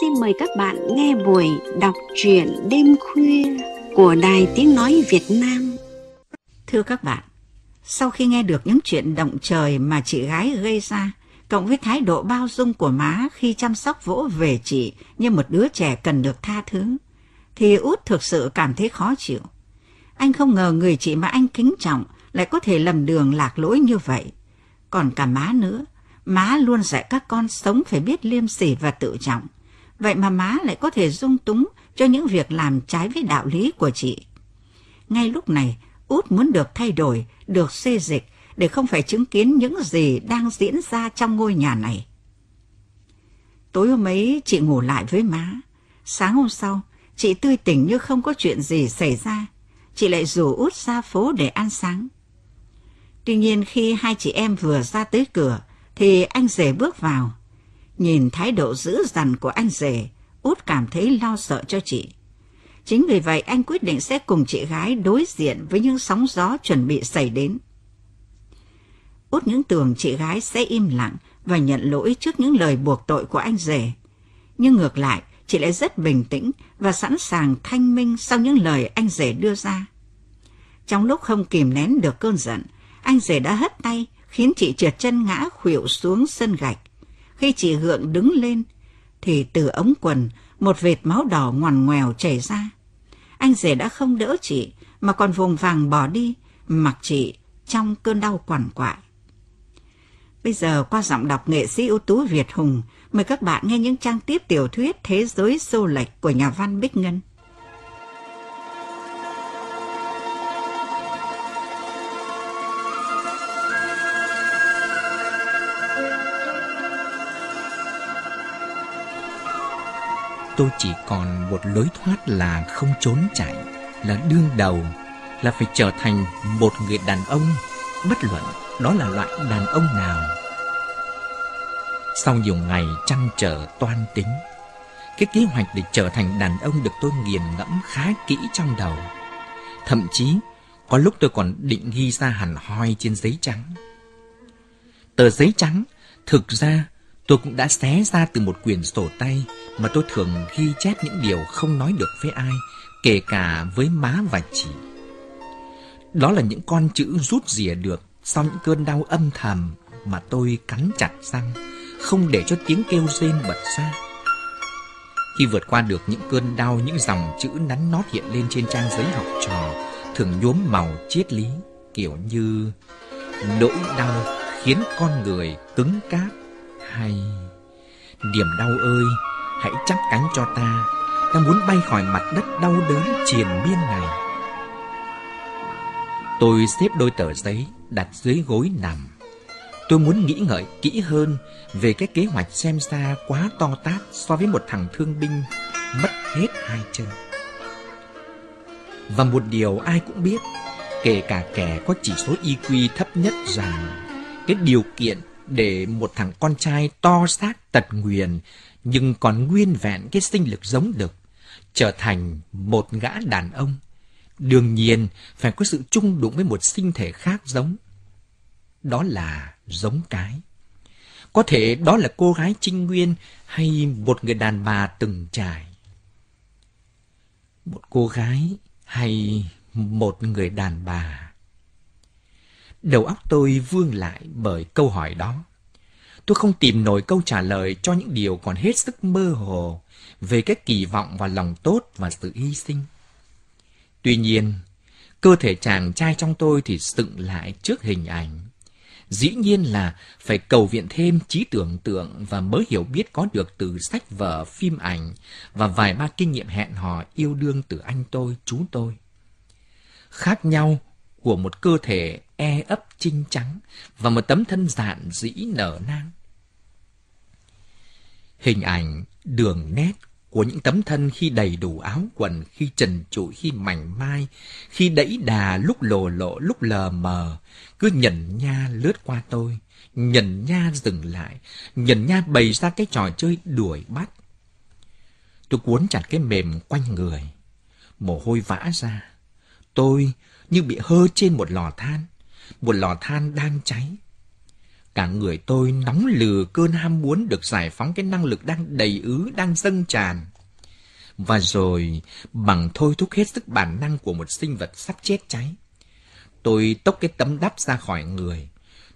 xin mời các bạn nghe buổi đọc truyện đêm khuya của Đài Tiếng Nói Việt Nam. Thưa các bạn, sau khi nghe được những chuyện động trời mà chị gái gây ra, cộng với thái độ bao dung của má khi chăm sóc vỗ về chị như một đứa trẻ cần được tha thứ, thì út thực sự cảm thấy khó chịu. Anh không ngờ người chị mà anh kính trọng lại có thể lầm đường lạc lỗi như vậy. Còn cả má nữa, má luôn dạy các con sống phải biết liêm sỉ và tự trọng vậy mà má lại có thể dung túng cho những việc làm trái với đạo lý của chị. Ngay lúc này, Út muốn được thay đổi, được xê dịch để không phải chứng kiến những gì đang diễn ra trong ngôi nhà này. Tối hôm ấy, chị ngủ lại với má. Sáng hôm sau, chị tươi tỉnh như không có chuyện gì xảy ra. Chị lại rủ út ra phố để ăn sáng. Tuy nhiên khi hai chị em vừa ra tới cửa, thì anh rể bước vào. Nhìn thái độ dữ dằn của anh rể, Út cảm thấy lo sợ cho chị. Chính vì vậy anh quyết định sẽ cùng chị gái đối diện với những sóng gió chuẩn bị xảy đến. Út những tưởng chị gái sẽ im lặng và nhận lỗi trước những lời buộc tội của anh rể. Nhưng ngược lại, chị lại rất bình tĩnh và sẵn sàng thanh minh sau những lời anh rể đưa ra. Trong lúc không kìm nén được cơn giận, anh rể đã hất tay khiến chị trượt chân ngã khuỵu xuống sân gạch khi chị Hượng đứng lên, thì từ ống quần một vệt máu đỏ ngoằn ngoèo chảy ra. Anh rể đã không đỡ chị mà còn vùng vàng bỏ đi, mặc chị trong cơn đau quằn quại. Bây giờ qua giọng đọc nghệ sĩ ưu tú Việt Hùng, mời các bạn nghe những trang tiếp tiểu thuyết Thế giới xô lệch của nhà văn Bích Ngân. tôi chỉ còn một lối thoát là không trốn chạy, là đương đầu, là phải trở thành một người đàn ông, bất luận đó là loại đàn ông nào. Sau nhiều ngày chăn trở toan tính, cái kế hoạch để trở thành đàn ông được tôi nghiền ngẫm khá kỹ trong đầu. Thậm chí, có lúc tôi còn định ghi ra hẳn hoi trên giấy trắng. Tờ giấy trắng thực ra Tôi cũng đã xé ra từ một quyển sổ tay mà tôi thường ghi chép những điều không nói được với ai, kể cả với má và chị. Đó là những con chữ rút rìa được sau những cơn đau âm thầm mà tôi cắn chặt răng, không để cho tiếng kêu rên bật ra. Khi vượt qua được những cơn đau, những dòng chữ nắn nót hiện lên trên trang giấy học trò, thường nhuốm màu triết lý, kiểu như nỗi đau khiến con người cứng cáp hay Điểm đau ơi Hãy chắp cánh cho ta Ta muốn bay khỏi mặt đất đau đớn triền miên này Tôi xếp đôi tờ giấy đặt dưới gối nằm Tôi muốn nghĩ ngợi kỹ hơn về cái kế hoạch xem ra quá to tát so với một thằng thương binh mất hết hai chân. Và một điều ai cũng biết, kể cả kẻ có chỉ số IQ thấp nhất rằng cái điều kiện để một thằng con trai to xác tật nguyền nhưng còn nguyên vẹn cái sinh lực giống được trở thành một gã đàn ông. Đương nhiên phải có sự chung đụng với một sinh thể khác giống. Đó là giống cái. Có thể đó là cô gái trinh nguyên hay một người đàn bà từng trải. Một cô gái hay một người đàn bà. Đầu óc tôi vương lại bởi câu hỏi đó. Tôi không tìm nổi câu trả lời cho những điều còn hết sức mơ hồ về cái kỳ vọng và lòng tốt và sự hy sinh. Tuy nhiên, cơ thể chàng trai trong tôi thì dựng lại trước hình ảnh. Dĩ nhiên là phải cầu viện thêm trí tưởng tượng và mới hiểu biết có được từ sách vở, phim ảnh và vài ba kinh nghiệm hẹn hò yêu đương từ anh tôi, chú tôi. Khác nhau của một cơ thể e ấp chinh trắng và một tấm thân dạn dĩ nở nang. Hình ảnh đường nét của những tấm thân khi đầy đủ áo quần, khi trần trụi, khi mảnh mai, khi đẫy đà lúc lồ lộ, lúc lờ mờ, cứ nhẩn nha lướt qua tôi, nhẩn nha dừng lại, nhẩn nha bày ra cái trò chơi đuổi bắt. Tôi cuốn chặt cái mềm quanh người, mồ hôi vã ra. Tôi như bị hơ trên một lò than. Một lò than đang cháy. Cả người tôi nóng lừ cơn ham muốn được giải phóng cái năng lực đang đầy ứ, đang dâng tràn. Và rồi, bằng thôi thúc hết sức bản năng của một sinh vật sắp chết cháy. Tôi tốc cái tấm đắp ra khỏi người.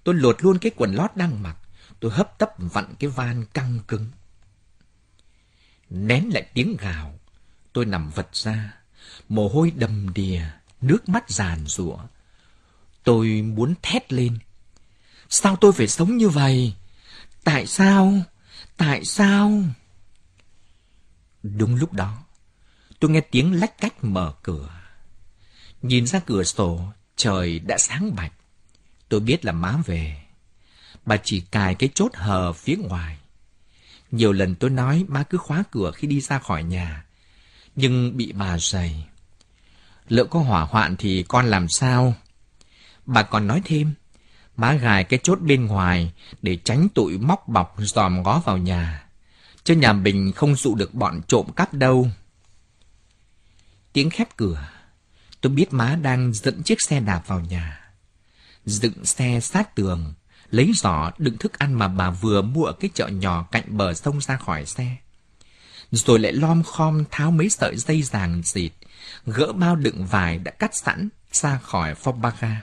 Tôi lột luôn cái quần lót đang mặc. Tôi hấp tấp vặn cái van căng cứng. Nén lại tiếng gào. Tôi nằm vật ra. Mồ hôi đầm đìa nước mắt giàn rủa. Tôi muốn thét lên. Sao tôi phải sống như vậy? Tại sao? Tại sao? Đúng lúc đó, tôi nghe tiếng lách cách mở cửa. Nhìn ra cửa sổ, trời đã sáng bạch. Tôi biết là má về. Bà chỉ cài cái chốt hờ phía ngoài. Nhiều lần tôi nói má cứ khóa cửa khi đi ra khỏi nhà. Nhưng bị bà giày lỡ có hỏa hoạn thì con làm sao? Bà còn nói thêm, má gài cái chốt bên ngoài để tránh tụi móc bọc dòm ngó vào nhà. Chứ nhà mình không dụ được bọn trộm cắp đâu. Tiếng khép cửa, tôi biết má đang dẫn chiếc xe đạp vào nhà. Dựng xe sát tường, lấy giỏ đựng thức ăn mà bà vừa mua ở cái chợ nhỏ cạnh bờ sông ra khỏi xe. Rồi lại lom khom tháo mấy sợi dây ràng dịt gỡ bao đựng vải đã cắt sẵn ra khỏi ba ga,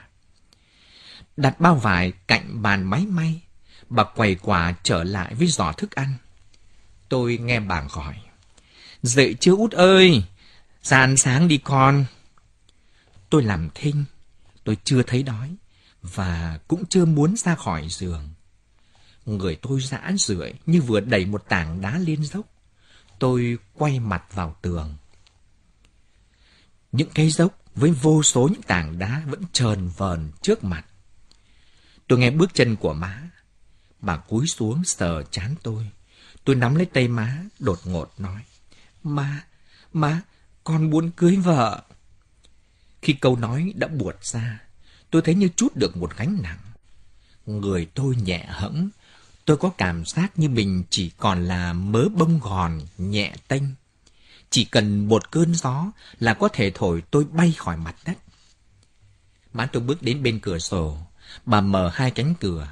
Đặt bao vải cạnh bàn máy may, bà quầy quả trở lại với giỏ thức ăn. Tôi nghe bà gọi. Dậy chưa út ơi, ra ăn sáng đi con. Tôi làm thinh, tôi chưa thấy đói và cũng chưa muốn ra khỏi giường. Người tôi giã rượi như vừa đẩy một tảng đá lên dốc. Tôi quay mặt vào tường những cây dốc với vô số những tảng đá vẫn trờn vờn trước mặt. Tôi nghe bước chân của má. Bà cúi xuống sờ chán tôi. Tôi nắm lấy tay má, đột ngột nói. Má, má, con muốn cưới vợ. Khi câu nói đã buột ra, tôi thấy như chút được một gánh nặng. Người tôi nhẹ hẫng, tôi có cảm giác như mình chỉ còn là mớ bông gòn nhẹ tênh chỉ cần một cơn gió là có thể thổi tôi bay khỏi mặt đất. má tôi bước đến bên cửa sổ. Bà mở hai cánh cửa.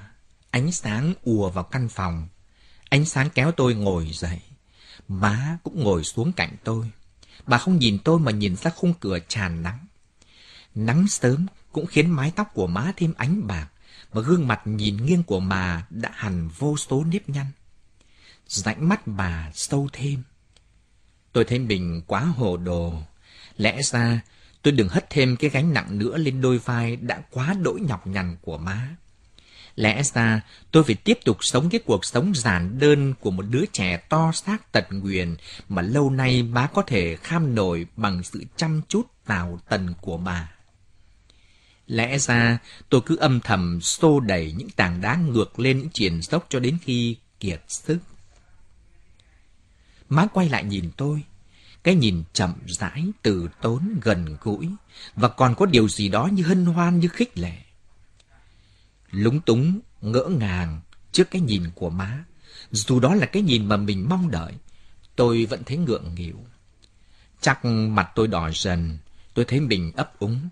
Ánh sáng ùa vào căn phòng. Ánh sáng kéo tôi ngồi dậy. Má cũng ngồi xuống cạnh tôi. Bà không nhìn tôi mà nhìn ra khung cửa tràn nắng. Nắng sớm cũng khiến mái tóc của má thêm ánh bạc và gương mặt nhìn nghiêng của bà đã hẳn vô số nếp nhăn. Rãnh mắt bà sâu thêm. Tôi thấy mình quá hồ đồ. Lẽ ra tôi đừng hất thêm cái gánh nặng nữa lên đôi vai đã quá đỗi nhọc nhằn của má. Lẽ ra tôi phải tiếp tục sống cái cuộc sống giản đơn của một đứa trẻ to xác tật nguyền mà lâu nay má có thể kham nổi bằng sự chăm chút tào tần của bà. Lẽ ra tôi cứ âm thầm xô đẩy những tảng đá ngược lên những triển dốc cho đến khi kiệt sức. Má quay lại nhìn tôi. Cái nhìn chậm rãi, từ tốn, gần gũi. Và còn có điều gì đó như hân hoan, như khích lệ. Lúng túng, ngỡ ngàng trước cái nhìn của má. Dù đó là cái nhìn mà mình mong đợi, tôi vẫn thấy ngượng nghịu. Chắc mặt tôi đỏ dần, tôi thấy mình ấp úng.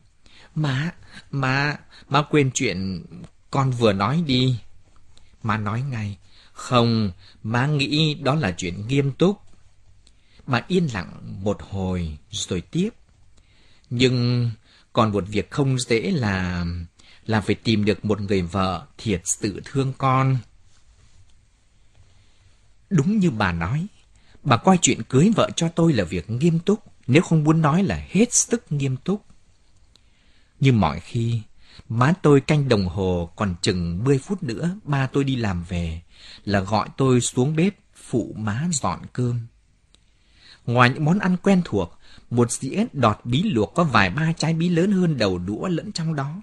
Má, má, má quên chuyện con vừa nói đi. Má nói ngay, không, má nghĩ đó là chuyện nghiêm túc. Bà yên lặng một hồi rồi tiếp. Nhưng còn một việc không dễ là là phải tìm được một người vợ thiệt sự thương con. Đúng như bà nói, bà coi chuyện cưới vợ cho tôi là việc nghiêm túc, nếu không muốn nói là hết sức nghiêm túc. Như mọi khi, má tôi canh đồng hồ còn chừng 10 phút nữa ba tôi đi làm về, là gọi tôi xuống bếp phụ má dọn cơm. Ngoài những món ăn quen thuộc, một dĩa đọt bí luộc có vài ba trái bí lớn hơn đầu đũa lẫn trong đó.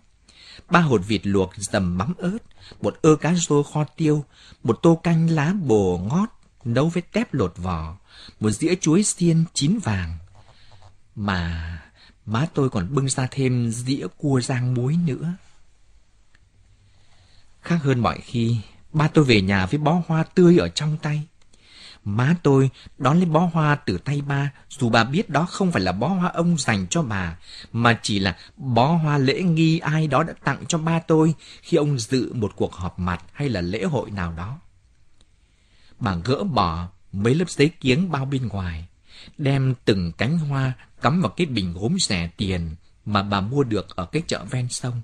Ba hột vịt luộc dầm mắm ớt, một ơ cá rô kho tiêu, một tô canh lá bồ ngót nấu với tép lột vỏ, một dĩa chuối xiên chín vàng. Mà má tôi còn bưng ra thêm dĩa cua rang muối nữa. Khác hơn mọi khi, ba tôi về nhà với bó hoa tươi ở trong tay. Má tôi đón lấy bó hoa từ tay ba, dù bà biết đó không phải là bó hoa ông dành cho bà, mà chỉ là bó hoa lễ nghi ai đó đã tặng cho ba tôi khi ông dự một cuộc họp mặt hay là lễ hội nào đó. Bà gỡ bỏ mấy lớp giấy kiếng bao bên ngoài, đem từng cánh hoa cắm vào cái bình gốm rẻ tiền mà bà mua được ở cái chợ ven sông.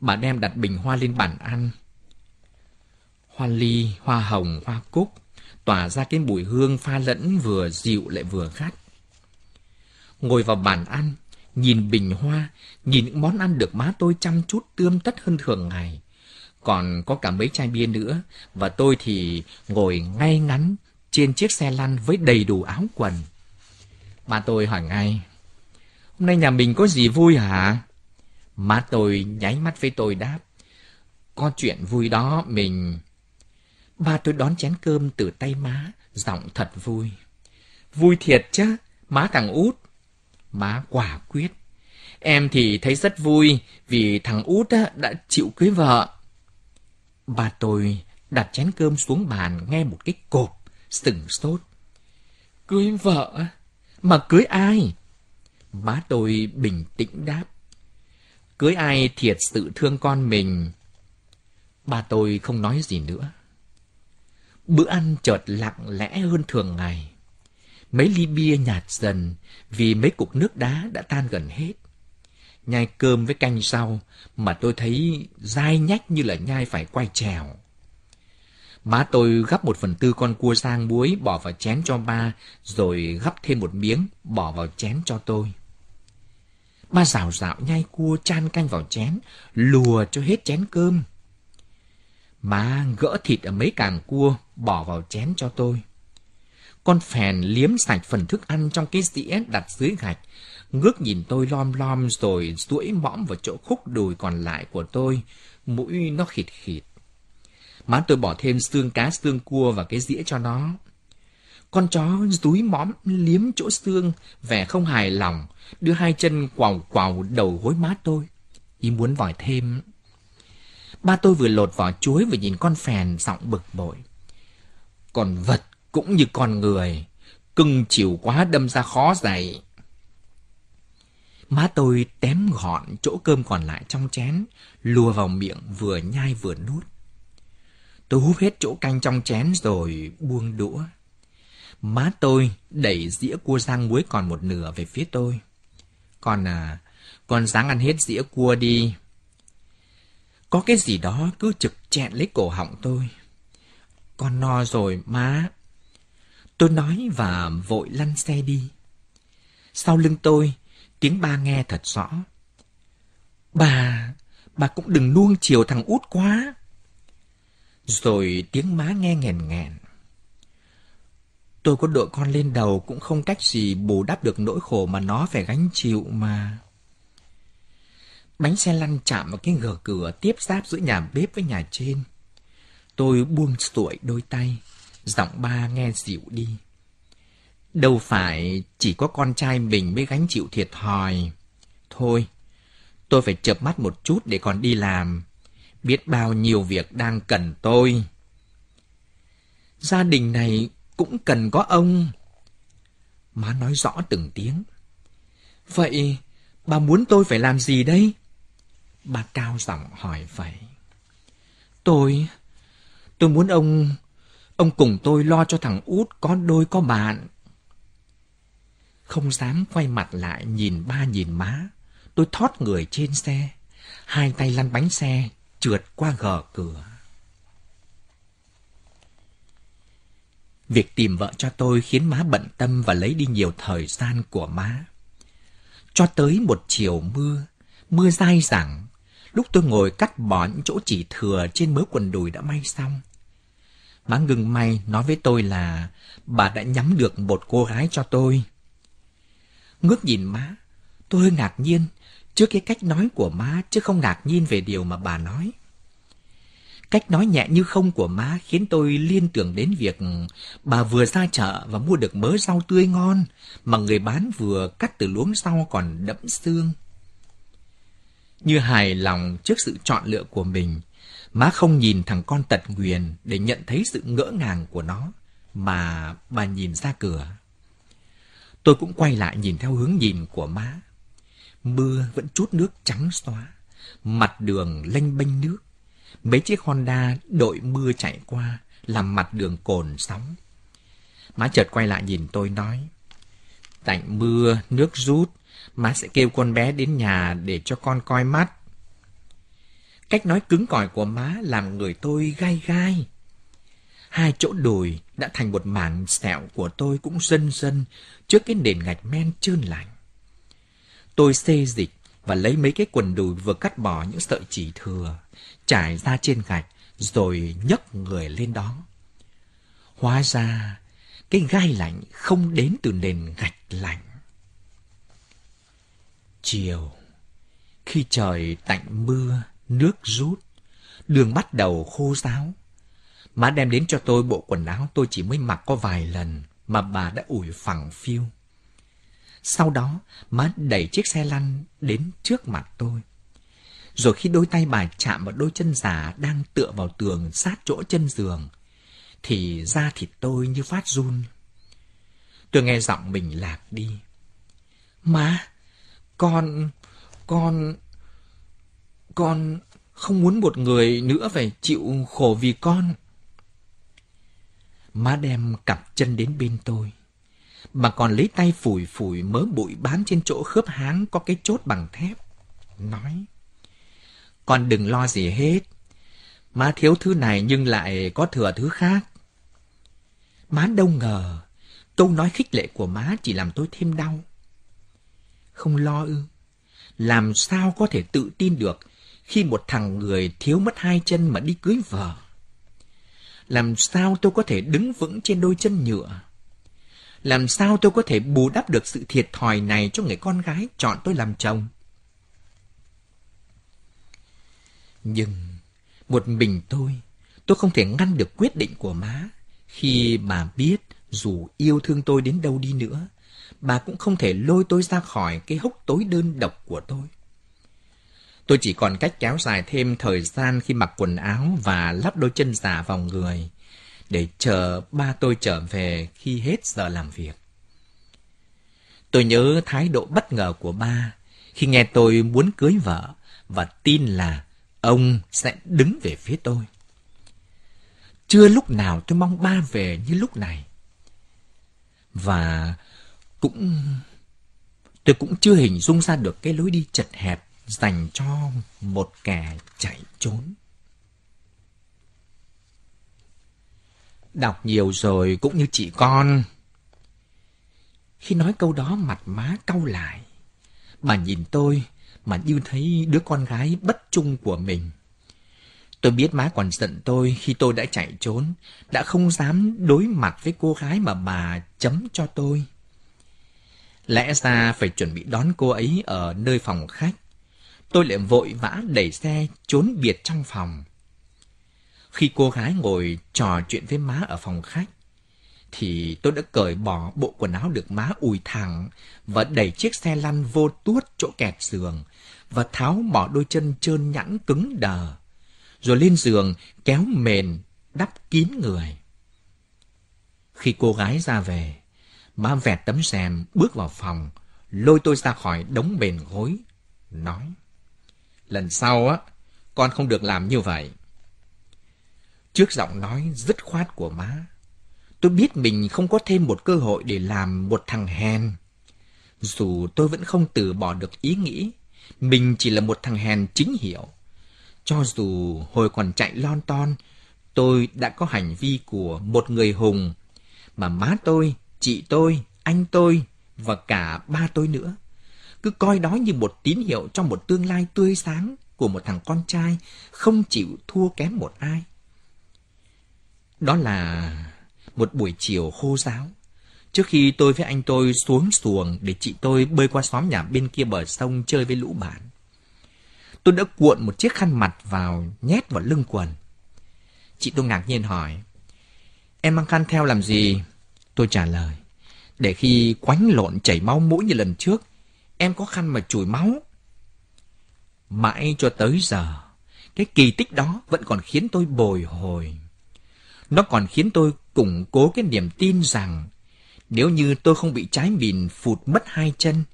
Bà đem đặt bình hoa lên bàn ăn. Hoa ly, hoa hồng, hoa cúc, tỏa ra cái mùi hương pha lẫn vừa dịu lại vừa khát. Ngồi vào bàn ăn, nhìn bình hoa, nhìn những món ăn được má tôi chăm chút tươm tất hơn thường ngày. Còn có cả mấy chai bia nữa, và tôi thì ngồi ngay ngắn trên chiếc xe lăn với đầy đủ áo quần. Má tôi hỏi ngay, hôm nay nhà mình có gì vui hả? Má tôi nháy mắt với tôi đáp, có chuyện vui đó mình Ba tôi đón chén cơm từ tay má, giọng thật vui. Vui thiệt chứ, má thằng út. Má quả quyết. Em thì thấy rất vui vì thằng út đã chịu cưới vợ. Ba tôi đặt chén cơm xuống bàn nghe một cái cột sừng sốt. Cưới vợ? Mà cưới ai? Má tôi bình tĩnh đáp. Cưới ai thiệt sự thương con mình. Ba tôi không nói gì nữa. Bữa ăn chợt lặng lẽ hơn thường ngày. Mấy ly bia nhạt dần vì mấy cục nước đá đã tan gần hết. Nhai cơm với canh sau mà tôi thấy dai nhách như là nhai phải quay trèo. Má tôi gắp một phần tư con cua sang muối bỏ vào chén cho ba, rồi gắp thêm một miếng bỏ vào chén cho tôi. Ba rào rạo nhai cua chan canh vào chén, lùa cho hết chén cơm. Má gỡ thịt ở mấy càng cua, bỏ vào chén cho tôi. Con phèn liếm sạch phần thức ăn trong cái dĩa đặt dưới gạch, ngước nhìn tôi lom lom rồi duỗi mõm vào chỗ khúc đùi còn lại của tôi, mũi nó khịt khịt. Má tôi bỏ thêm xương cá xương cua vào cái dĩa cho nó. Con chó dúi mõm liếm chỗ xương, vẻ không hài lòng, đưa hai chân quào quào đầu gối má tôi. y muốn vòi thêm. Ba tôi vừa lột vỏ chuối vừa nhìn con phèn giọng bực bội. Còn vật cũng như con người, cưng chịu quá đâm ra khó dạy. Má tôi tém gọn chỗ cơm còn lại trong chén, lùa vào miệng vừa nhai vừa nuốt. Tôi húp hết chỗ canh trong chén rồi buông đũa. Má tôi đẩy dĩa cua rang muối còn một nửa về phía tôi. Còn à, con ráng ăn hết dĩa cua đi, có cái gì đó cứ trực chẹn lấy cổ họng tôi. Con no rồi má. Tôi nói và vội lăn xe đi. Sau lưng tôi, tiếng ba nghe thật rõ. Bà, bà cũng đừng nuông chiều thằng út quá. Rồi tiếng má nghe nghèn nghèn Tôi có đội con lên đầu cũng không cách gì bù đắp được nỗi khổ mà nó phải gánh chịu mà. Bánh xe lăn chạm vào cái gờ cửa tiếp giáp giữa nhà bếp với nhà trên. Tôi buông xuổi đôi tay, giọng ba nghe dịu đi. Đâu phải chỉ có con trai mình mới gánh chịu thiệt thòi. Thôi, tôi phải chợp mắt một chút để còn đi làm. Biết bao nhiêu việc đang cần tôi. Gia đình này cũng cần có ông. Má nói rõ từng tiếng. Vậy, bà muốn tôi phải làm gì đây? Bà cao giọng hỏi vậy. Tôi... Tôi muốn ông... Ông cùng tôi lo cho thằng út có đôi có bạn. Không dám quay mặt lại nhìn ba nhìn má. Tôi thoát người trên xe. Hai tay lăn bánh xe, trượt qua gờ cửa. Việc tìm vợ cho tôi khiến má bận tâm và lấy đi nhiều thời gian của má. Cho tới một chiều mưa, mưa dai dẳng, lúc tôi ngồi cắt bỏ những chỗ chỉ thừa trên mớ quần đùi đã may xong. Má ngừng may nói với tôi là bà đã nhắm được một cô gái cho tôi. Ngước nhìn má, tôi hơi ngạc nhiên trước cái cách nói của má chứ không ngạc nhiên về điều mà bà nói. Cách nói nhẹ như không của má khiến tôi liên tưởng đến việc bà vừa ra chợ và mua được mớ rau tươi ngon mà người bán vừa cắt từ luống rau còn đẫm xương như hài lòng trước sự chọn lựa của mình. Má không nhìn thằng con tật nguyền để nhận thấy sự ngỡ ngàng của nó, mà bà nhìn ra cửa. Tôi cũng quay lại nhìn theo hướng nhìn của má. Mưa vẫn chút nước trắng xóa, mặt đường lênh bênh nước. Mấy chiếc Honda đội mưa chạy qua, làm mặt đường cồn sóng. Má chợt quay lại nhìn tôi nói, Tạnh mưa, nước rút, Má sẽ kêu con bé đến nhà để cho con coi mắt. Cách nói cứng cỏi của má làm người tôi gai gai. Hai chỗ đùi đã thành một mảng sẹo của tôi cũng sân sân trước cái nền gạch men trơn lạnh. Tôi xê dịch và lấy mấy cái quần đùi vừa cắt bỏ những sợi chỉ thừa, trải ra trên gạch rồi nhấc người lên đó. Hóa ra, cái gai lạnh không đến từ nền gạch lạnh. Chiều Khi trời tạnh mưa, nước rút, đường bắt đầu khô ráo. Má đem đến cho tôi bộ quần áo tôi chỉ mới mặc có vài lần mà bà đã ủi phẳng phiu. Sau đó, má đẩy chiếc xe lăn đến trước mặt tôi. Rồi khi đôi tay bà chạm vào đôi chân giả đang tựa vào tường sát chỗ chân giường, thì da thịt tôi như phát run. Tôi nghe giọng mình lạc đi. Má, con... con... con không muốn một người nữa phải chịu khổ vì con. Má đem cặp chân đến bên tôi. Bà còn lấy tay phủi phủi mớ bụi bám trên chỗ khớp háng có cái chốt bằng thép. Nói, con đừng lo gì hết. Má thiếu thứ này nhưng lại có thừa thứ khác. Má đâu ngờ, câu nói khích lệ của má chỉ làm tôi thêm đau không lo ư? Làm sao có thể tự tin được khi một thằng người thiếu mất hai chân mà đi cưới vợ? Làm sao tôi có thể đứng vững trên đôi chân nhựa? Làm sao tôi có thể bù đắp được sự thiệt thòi này cho người con gái chọn tôi làm chồng? Nhưng một mình tôi, tôi không thể ngăn được quyết định của má khi bà biết dù yêu thương tôi đến đâu đi nữa bà cũng không thể lôi tôi ra khỏi cái hốc tối đơn độc của tôi. Tôi chỉ còn cách kéo dài thêm thời gian khi mặc quần áo và lắp đôi chân giả vào người để chờ ba tôi trở về khi hết giờ làm việc. Tôi nhớ thái độ bất ngờ của ba khi nghe tôi muốn cưới vợ và tin là ông sẽ đứng về phía tôi. Chưa lúc nào tôi mong ba về như lúc này. Và cũng... Tôi cũng chưa hình dung ra được cái lối đi chật hẹp dành cho một kẻ chạy trốn. Đọc nhiều rồi cũng như chị con. Khi nói câu đó mặt má cau lại. Bà nhìn tôi mà như thấy đứa con gái bất trung của mình. Tôi biết má còn giận tôi khi tôi đã chạy trốn, đã không dám đối mặt với cô gái mà bà chấm cho tôi. Lẽ ra phải chuẩn bị đón cô ấy ở nơi phòng khách. Tôi lại vội vã đẩy xe trốn biệt trong phòng. Khi cô gái ngồi trò chuyện với má ở phòng khách, thì tôi đã cởi bỏ bộ quần áo được má ủi thẳng và đẩy chiếc xe lăn vô tuốt chỗ kẹt giường và tháo bỏ đôi chân trơn nhẵn cứng đờ. Rồi lên giường kéo mền đắp kín người. Khi cô gái ra về, Bà vẹt tấm rèm bước vào phòng, lôi tôi ra khỏi đống bền gối, nói. Lần sau á, con không được làm như vậy. Trước giọng nói dứt khoát của má, tôi biết mình không có thêm một cơ hội để làm một thằng hèn. Dù tôi vẫn không từ bỏ được ý nghĩ, mình chỉ là một thằng hèn chính hiệu. Cho dù hồi còn chạy lon ton, tôi đã có hành vi của một người hùng, mà má tôi chị tôi, anh tôi và cả ba tôi nữa. Cứ coi đó như một tín hiệu cho một tương lai tươi sáng của một thằng con trai không chịu thua kém một ai. Đó là một buổi chiều khô giáo. Trước khi tôi với anh tôi xuống xuồng để chị tôi bơi qua xóm nhà bên kia bờ sông chơi với lũ bạn. Tôi đã cuộn một chiếc khăn mặt vào nhét vào lưng quần. Chị tôi ngạc nhiên hỏi, em mang khăn theo làm gì? Tôi trả lời, để khi quánh lộn chảy máu mũi như lần trước, em có khăn mà chùi máu. Mãi cho tới giờ, cái kỳ tích đó vẫn còn khiến tôi bồi hồi. Nó còn khiến tôi củng cố cái niềm tin rằng nếu như tôi không bị trái mìn phụt mất hai chân,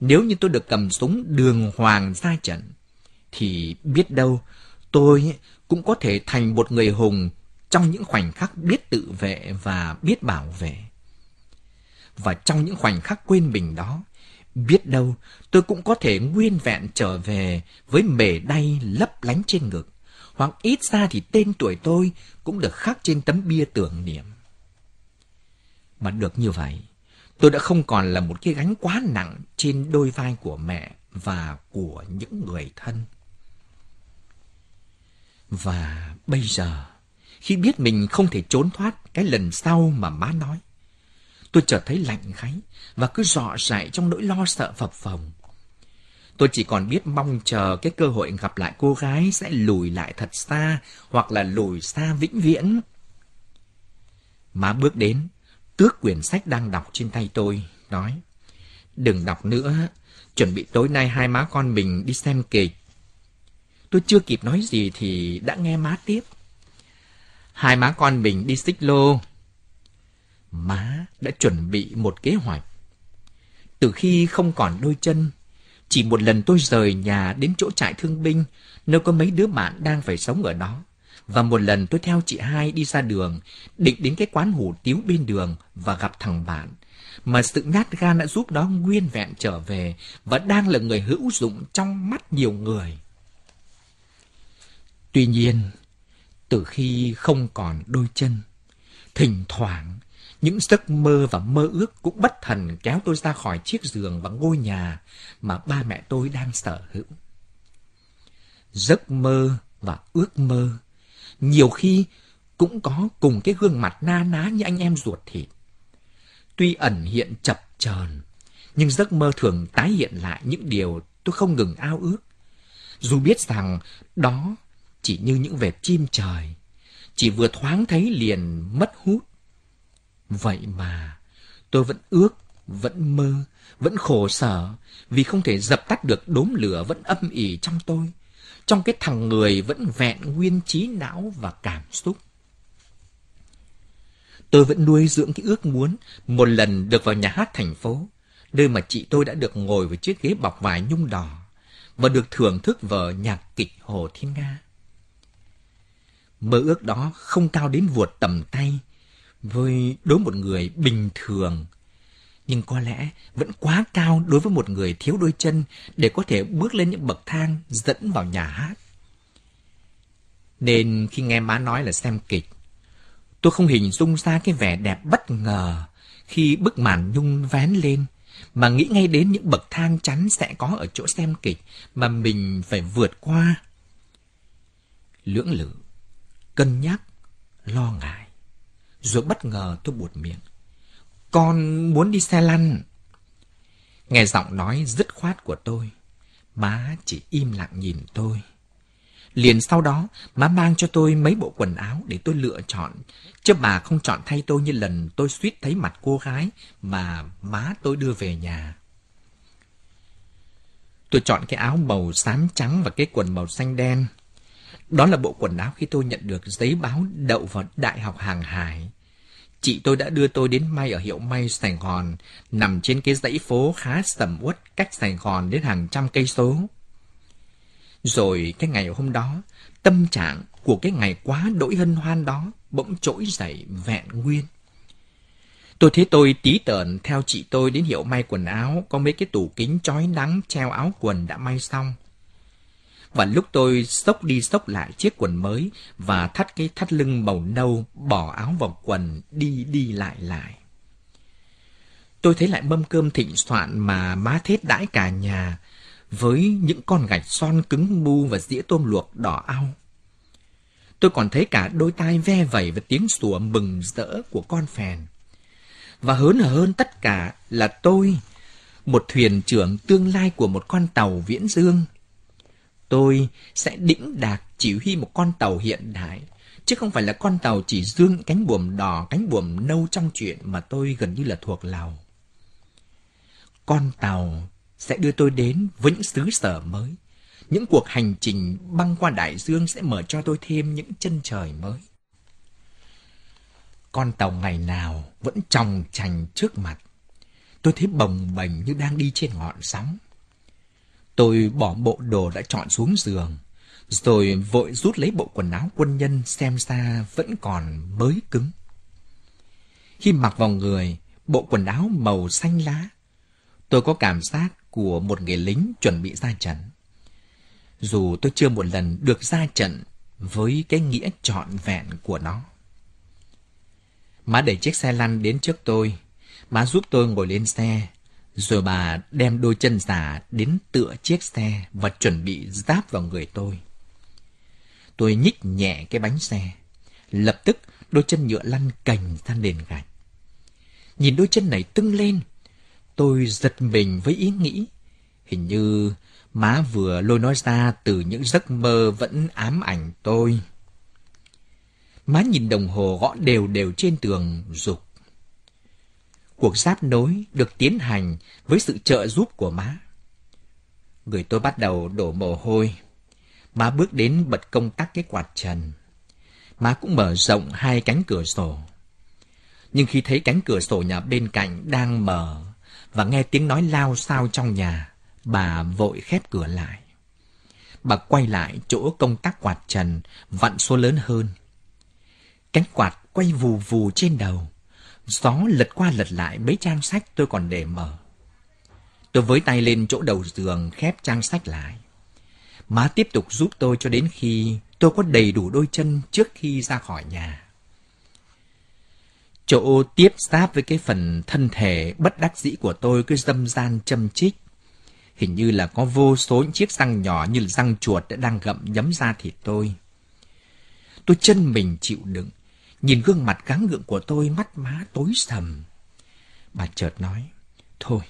nếu như tôi được cầm súng đường hoàng ra trận, thì biết đâu tôi cũng có thể thành một người hùng trong những khoảnh khắc biết tự vệ và biết bảo vệ. Và trong những khoảnh khắc quên mình đó, biết đâu tôi cũng có thể nguyên vẹn trở về với mề đay lấp lánh trên ngực, hoặc ít ra thì tên tuổi tôi cũng được khắc trên tấm bia tưởng niệm. Mà được như vậy, tôi đã không còn là một cái gánh quá nặng trên đôi vai của mẹ và của những người thân. Và bây giờ khi biết mình không thể trốn thoát cái lần sau mà má nói. Tôi chợt thấy lạnh gáy và cứ dọ dại trong nỗi lo sợ phập phồng. Tôi chỉ còn biết mong chờ cái cơ hội gặp lại cô gái sẽ lùi lại thật xa hoặc là lùi xa vĩnh viễn. Má bước đến, tước quyển sách đang đọc trên tay tôi, nói Đừng đọc nữa, chuẩn bị tối nay hai má con mình đi xem kịch. Tôi chưa kịp nói gì thì đã nghe má tiếp hai má con mình đi xích lô. Má đã chuẩn bị một kế hoạch. Từ khi không còn đôi chân, chỉ một lần tôi rời nhà đến chỗ trại thương binh, nơi có mấy đứa bạn đang phải sống ở đó. Và một lần tôi theo chị hai đi ra đường, định đến cái quán hủ tiếu bên đường và gặp thằng bạn. Mà sự nhát gan đã giúp đó nguyên vẹn trở về và đang là người hữu dụng trong mắt nhiều người. Tuy nhiên, từ khi không còn đôi chân. Thỉnh thoảng, những giấc mơ và mơ ước cũng bất thần kéo tôi ra khỏi chiếc giường và ngôi nhà mà ba mẹ tôi đang sở hữu. Giấc mơ và ước mơ nhiều khi cũng có cùng cái gương mặt na ná như anh em ruột thịt. Tuy ẩn hiện chập chờn, nhưng giấc mơ thường tái hiện lại những điều tôi không ngừng ao ước. Dù biết rằng đó chỉ như những vẻ chim trời, chỉ vừa thoáng thấy liền mất hút. Vậy mà, tôi vẫn ước, vẫn mơ, vẫn khổ sở vì không thể dập tắt được đốm lửa vẫn âm ỉ trong tôi, trong cái thằng người vẫn vẹn nguyên trí não và cảm xúc. Tôi vẫn nuôi dưỡng cái ước muốn một lần được vào nhà hát thành phố, nơi mà chị tôi đã được ngồi với chiếc ghế bọc vải nhung đỏ và được thưởng thức vở nhạc kịch Hồ Thiên Nga. Mơ ước đó không cao đến vuột tầm tay với đối một người bình thường. Nhưng có lẽ vẫn quá cao đối với một người thiếu đôi chân để có thể bước lên những bậc thang dẫn vào nhà hát. Nên khi nghe má nói là xem kịch, tôi không hình dung ra cái vẻ đẹp bất ngờ khi bức màn nhung vén lên mà nghĩ ngay đến những bậc thang chắn sẽ có ở chỗ xem kịch mà mình phải vượt qua. Lưỡng lự, cân nhắc, lo ngại. Rồi bất ngờ tôi buột miệng. Con muốn đi xe lăn. Nghe giọng nói dứt khoát của tôi, má chỉ im lặng nhìn tôi. Liền sau đó, má mang cho tôi mấy bộ quần áo để tôi lựa chọn, chứ bà không chọn thay tôi như lần tôi suýt thấy mặt cô gái mà má tôi đưa về nhà. Tôi chọn cái áo màu xám trắng và cái quần màu xanh đen, đó là bộ quần áo khi tôi nhận được giấy báo đậu vào Đại học Hàng Hải. Chị tôi đã đưa tôi đến may ở hiệu may Sài Gòn, nằm trên cái dãy phố khá sầm uất cách Sài Gòn đến hàng trăm cây số. Rồi cái ngày hôm đó, tâm trạng của cái ngày quá đỗi hân hoan đó bỗng trỗi dậy vẹn nguyên. Tôi thấy tôi tí tởn theo chị tôi đến hiệu may quần áo, có mấy cái tủ kính chói nắng treo áo quần đã may xong và lúc tôi xốc đi xốc lại chiếc quần mới và thắt cái thắt lưng màu nâu bỏ áo vào quần đi đi lại lại. Tôi thấy lại mâm cơm thịnh soạn mà má thết đãi cả nhà với những con gạch son cứng bu và dĩa tôm luộc đỏ ao. Tôi còn thấy cả đôi tai ve vẩy và tiếng sủa mừng rỡ của con phèn. Và hớn hở hơn tất cả là tôi, một thuyền trưởng tương lai của một con tàu viễn dương tôi sẽ đĩnh đạc chỉ huy một con tàu hiện đại, chứ không phải là con tàu chỉ dương cánh buồm đỏ, cánh buồm nâu trong chuyện mà tôi gần như là thuộc lòng. Con tàu sẽ đưa tôi đến với những xứ sở mới. Những cuộc hành trình băng qua đại dương sẽ mở cho tôi thêm những chân trời mới. Con tàu ngày nào vẫn tròng trành trước mặt. Tôi thấy bồng bềnh như đang đi trên ngọn sóng. Tôi bỏ bộ đồ đã chọn xuống giường, rồi vội rút lấy bộ quần áo quân nhân xem ra vẫn còn mới cứng. Khi mặc vào người, bộ quần áo màu xanh lá, tôi có cảm giác của một người lính chuẩn bị ra trận. Dù tôi chưa một lần được ra trận với cái nghĩa trọn vẹn của nó. Má đẩy chiếc xe lăn đến trước tôi. Má giúp tôi ngồi lên xe rồi bà đem đôi chân giả đến tựa chiếc xe và chuẩn bị giáp vào người tôi. Tôi nhích nhẹ cái bánh xe. Lập tức đôi chân nhựa lăn cành ra nền gạch. Nhìn đôi chân này tưng lên, tôi giật mình với ý nghĩ. Hình như má vừa lôi nó ra từ những giấc mơ vẫn ám ảnh tôi. Má nhìn đồng hồ gõ đều đều trên tường, rục cuộc giáp nối được tiến hành với sự trợ giúp của má. Người tôi bắt đầu đổ mồ hôi. Má bước đến bật công tắc cái quạt trần. Má cũng mở rộng hai cánh cửa sổ. Nhưng khi thấy cánh cửa sổ nhà bên cạnh đang mở và nghe tiếng nói lao sao trong nhà, bà vội khép cửa lại. Bà quay lại chỗ công tắc quạt trần, vặn số lớn hơn. Cánh quạt quay vù vù trên đầu gió lật qua lật lại mấy trang sách tôi còn để mở. Tôi với tay lên chỗ đầu giường khép trang sách lại. Má tiếp tục giúp tôi cho đến khi tôi có đầy đủ đôi chân trước khi ra khỏi nhà. Chỗ tiếp giáp với cái phần thân thể bất đắc dĩ của tôi cứ dâm gian châm chích. Hình như là có vô số những chiếc răng nhỏ như răng chuột đã đang gậm nhấm ra thịt tôi. Tôi chân mình chịu đựng, nhìn gương mặt gắng gượng của tôi mắt má tối sầm. Bà chợt nói, thôi,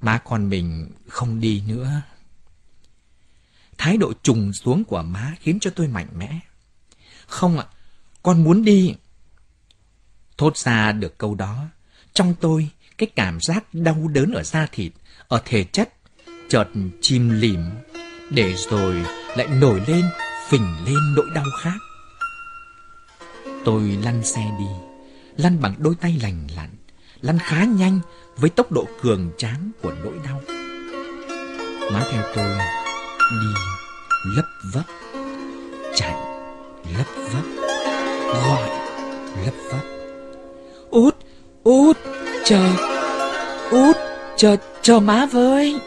má con mình không đi nữa. Thái độ trùng xuống của má khiến cho tôi mạnh mẽ. Không ạ, con muốn đi. Thốt ra được câu đó, trong tôi cái cảm giác đau đớn ở da thịt, ở thể chất, chợt chìm lìm, để rồi lại nổi lên, phình lên nỗi đau khác. Tôi lăn xe đi, lăn bằng đôi tay lành lặn, lăn khá nhanh với tốc độ cường tráng của nỗi đau. Má theo tôi đi lấp vấp, chạy lấp vấp, gọi lấp vấp. Út, út, chờ, út, chờ, chờ má với.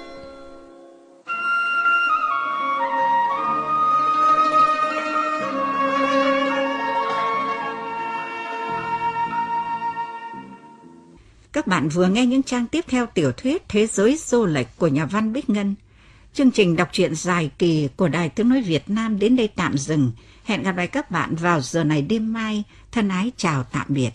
bạn vừa nghe những trang tiếp theo tiểu thuyết Thế giới du lịch của nhà văn Bích Ngân. Chương trình đọc truyện dài kỳ của Đài Tiếng Nói Việt Nam đến đây tạm dừng. Hẹn gặp lại các bạn vào giờ này đêm mai. Thân ái chào tạm biệt.